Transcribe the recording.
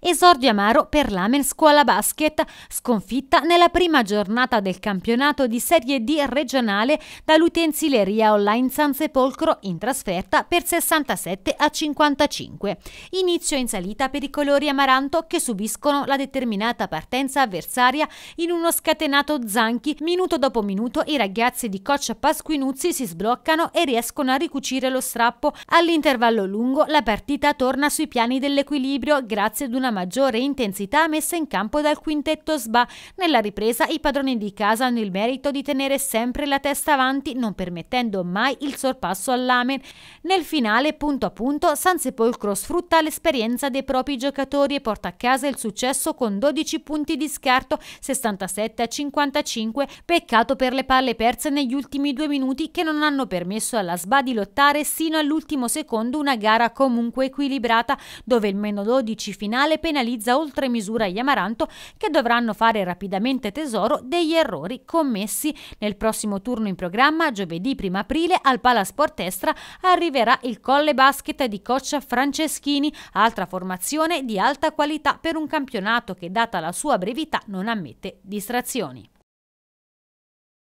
Esordio amaro per l'Amen Scuola Basket, sconfitta nella prima giornata del campionato di Serie D regionale dall'utensileria online San Sepolcro in trasferta per 67 a 55. Inizio in salita per i colori amaranto che subiscono la determinata partenza avversaria in uno scatenato Zanchi. Minuto dopo minuto i ragazzi di coach Pasquinuzzi si sbloccano e riescono a ricucire lo strappo. All'intervallo lungo la partita torna sui piani dell'equilibrio grazie ad una una maggiore intensità messa in campo dal quintetto SBA. Nella ripresa i padroni di casa hanno il merito di tenere sempre la testa avanti, non permettendo mai il sorpasso all'Amen. Nel finale, punto a punto, Sansepolcro sfrutta l'esperienza dei propri giocatori e porta a casa il successo con 12 punti di scarto, 67 a 55, peccato per le palle perse negli ultimi due minuti che non hanno permesso alla SBA di lottare sino all'ultimo secondo una gara comunque equilibrata, dove il meno 12 finale penalizza oltre misura gli Amaranto che dovranno fare rapidamente tesoro degli errori commessi. Nel prossimo turno in programma, giovedì 1 aprile, al Palasport Estra arriverà il Colle Basket di coach Franceschini, altra formazione di alta qualità per un campionato che, data la sua brevità, non ammette distrazioni.